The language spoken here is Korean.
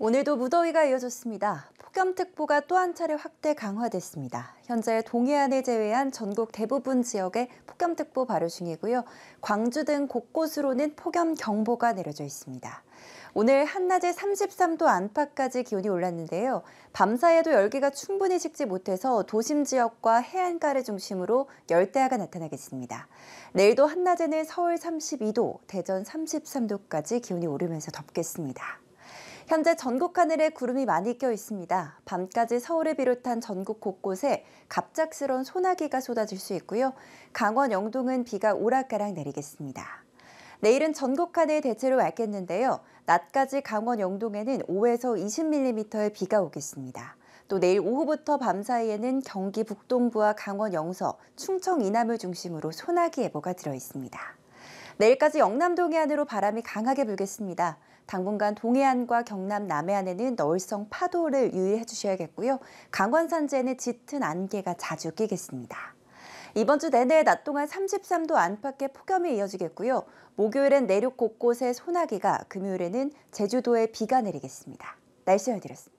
오늘도 무더위가 이어졌습니다. 폭염특보가 또 한 차례 확대 강화됐습니다. 현재 동해안을 제외한 전국 대부분 지역에 폭염특보 발효 중이고요. 광주 등 곳곳으로는 폭염경보가 내려져 있습니다. 오늘 한낮에 33도 안팎까지 기온이 올랐는데요. 밤사이에도 열기가 충분히 식지 못해서 도심 지역과 해안가를 중심으로 열대야가 나타나겠습니다. 내일도 한낮에는 서울 32도, 대전 33도까지 기온이 오르면서 덥겠습니다. 현재 전국 하늘에 구름이 많이 껴 있습니다. 밤까지 서울을 비롯한 전국 곳곳에 갑작스러운 소나기가 쏟아질 수 있고요. 강원 영동은 비가 오락가락 내리겠습니다. 내일은 전국 하늘 대체로 맑겠는데요. 낮까지 강원 영동에는 5에서 20mm의 비가 오겠습니다. 또 내일 오후부터 밤 사이에는 경기 북동부와 강원 영서, 충청 이남을 중심으로 소나기 예보가 들어 있습니다. 내일까지 영남 동해안으로 바람이 강하게 불겠습니다. 당분간 동해안과 경남 남해안에는 너울성 파도를 유의해 주셔야겠고요. 강원 산지에는 짙은 안개가 자주 끼겠습니다. 이번 주 내내 낮 동안 33도 안팎의 폭염이 이어지겠고요. 목요일엔 내륙 곳곳에 소나기가, 금요일에는 제주도에 비가 내리겠습니다. 날씨알려드렸습니다